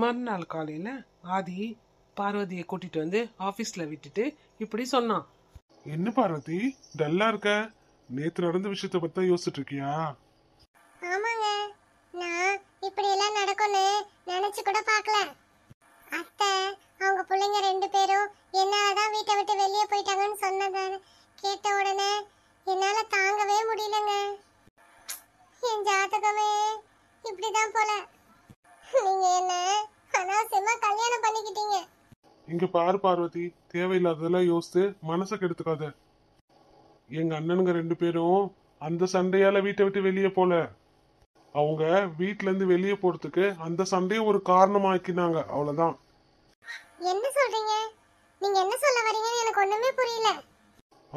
மறுநாள் காலையில் ஆதி பார்வதியை கூட்டிட்டு வந்து ஆஃபீஸில் விட்டுட்டு இப்படி சொன்னான் என்ன பார்வதி டல்லா இருக்க நேத்து நடந்த விஷயத்த பத்தி தான் யோசிச்சுட்டு இருக்கியா ஆமாங்க நான் இப்படி எல்லாம் நடக்கும்னு நினைச்சு கூட பார்க்கல அத்தை அவங்க பிள்ளைங்க ரெண்டு பேரும் என்னாலதான் வீட்டை விட்டு வெளியே போயிட்டாங்கன்னு சொன்னதை கேட்ட உடனே என்னால தாங்கவே முடியலங்க என் ஜாதகமே இப்படிதான் போல நீங்க இங்க பாரு பார்வதி தேவையில்லாததெல்லாம் யோசித்து மனச கெடுத்துக்காத எங்க அண்ணனுங்க ரெண்டு பேரும் அந்த சண்டையால வீட்டை விட்டு வெளியே போல அவங்க வீட்ல இருந்து வெளியே போறதுக்கு அந்த சண்டையை ஒரு காரணமாக்கினாங்க அவ்வளவுதான் என்ன சொல்றீங்க நீங்க என்ன சொல்ல வரீங்கன்னு எனக்கு ஒண்ணுமே புரியல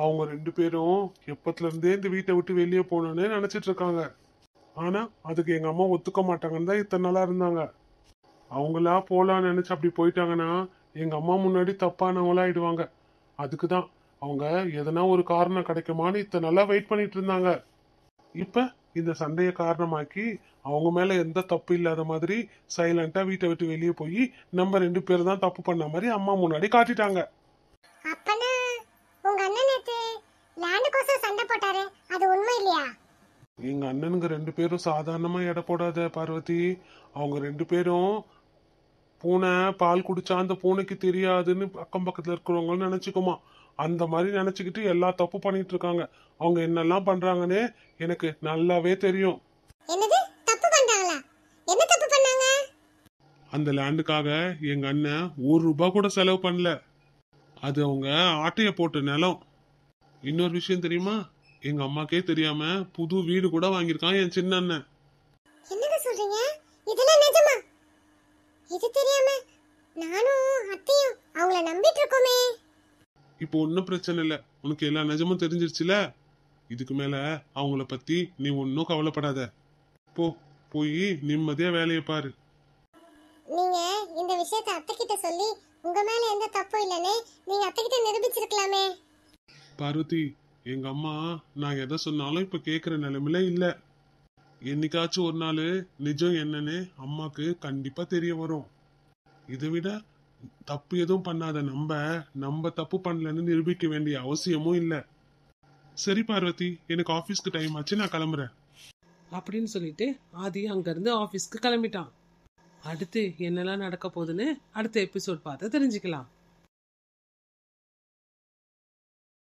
அவங்க ரெண்டு பேரும் எப்பத்துல இருந்தே இந்த வீட்டை விட்டு வெளியே போகணும்னு நினைச்சிட்டு இருக்காங்க ஆனா அதுக்கு எங்க அம்மா ஒத்துக்க மாட்டாங்கன்னு தான் இத்தனை நாளா இருந்தாங்க அவங்களா போலான்னு நினைச்சு அப்படி போயிட்டாங்கன்னா எங்கள் அம்மா முன்னாடி தப்பானவங்களாயிடுவாங்க அதுக்கு தான் அவங்க எதனா ஒரு காரணம் கிடைக்குமான்னு இத்தனை நல்லா வெயிட் பண்ணிட்டு இருந்தாங்க இப்போ இந்த சண்டையை காரணமாக்கி அவங்க மேலே எந்த தப்பு இல்லாத மாதிரி சைலண்ட்டாக வீட்டை விட்டு வெளியே போய் நம்ம ரெண்டு பேர் தான் தப்பு பண்ண மாதிரி அம்மா முன்னாடி காட்டிட்டாங்க அண்ணன் சண்டை எங்க அண்ணனுங்க ரெண்டு பேரும் சாதாரணமா எடை போடாத பார்வதி அவங்க ரெண்டு பேரும் பூனை பால் குடிச்சா அந்த பூனைக்கு தெரியாதுன்னு அக்கம் பக்கத்துல இருக்கிறவங்கன்னு நினைச்சுக்குமா அந்த மாதிரி நினைச்சுக்கிட்டு எல்லா தப்பு பண்ணிட்டு இருக்காங்க அவங்க என்னெல்லாம் பண்றாங்கன்னு எனக்கு நல்லாவே தெரியும் அந்த லேண்டுக்காக எங்க அண்ணன் ஒரு ரூபாய் கூட செலவு பண்ணல அது அவங்க ஆட்டைய போட்ட நிலம் இன்னொரு விஷயம் தெரியுமா எங்க அம்மாக்கே தெரியாம புது வீடு கூட வாங்கியிருக்கான் என் சின்ன அண்ணன் சொல்றீங்க இதெல்லாம் நிஜமா இது தெரியாம நானும் அத்தையும் அவங்கள நம்பிட்டு இருக்கோமே இப்போ ஒன்றும் பிரச்சனை இல்லை உனக்கு எல்லா நிஜமும் தெரிஞ்சிருச்சுல இதுக்கு மேல அவங்கள பத்தி நீ ஒன்றும் கவலைப்படாத போ போய் நிம்மதியா வேலையை பாரு நீங்க இந்த விஷயத்த அத்தை கிட்ட சொல்லி உங்க மேல எந்த தப்பும் இல்லைன்னு நீங்க அத்தை கிட்ட நிரூபிச்சிருக்கலாமே பார்வதி எங்க அம்மா நான் எதை சொன்னாலும் இப்ப கேக்குற நிலைமையில இல்லை என்னைக்காச்சும் ஒரு நாள் நிஜம் என்னன்னு அம்மாக்கு கண்டிப்பா தெரிய வரும் இதை விட தப்பு எதுவும் பண்ணாத நம்ம நம்ம தப்பு பண்ணலன்னு நிரூபிக்க வேண்டிய அவசியமும் இல்லை சரி பார்வதி எனக்கு ஆஃபீஸ்க்கு டைம் ஆச்சு நான் கிளம்புறேன் அப்படின்னு சொல்லிட்டு ஆதி அங்கேருந்து ஆஃபீஸ்க்கு கிளம்பிட்டான் அடுத்து என்னெல்லாம் நடக்க போகுதுன்னு அடுத்த எபிசோட் பார்த்து தெரிஞ்சுக்கலாம்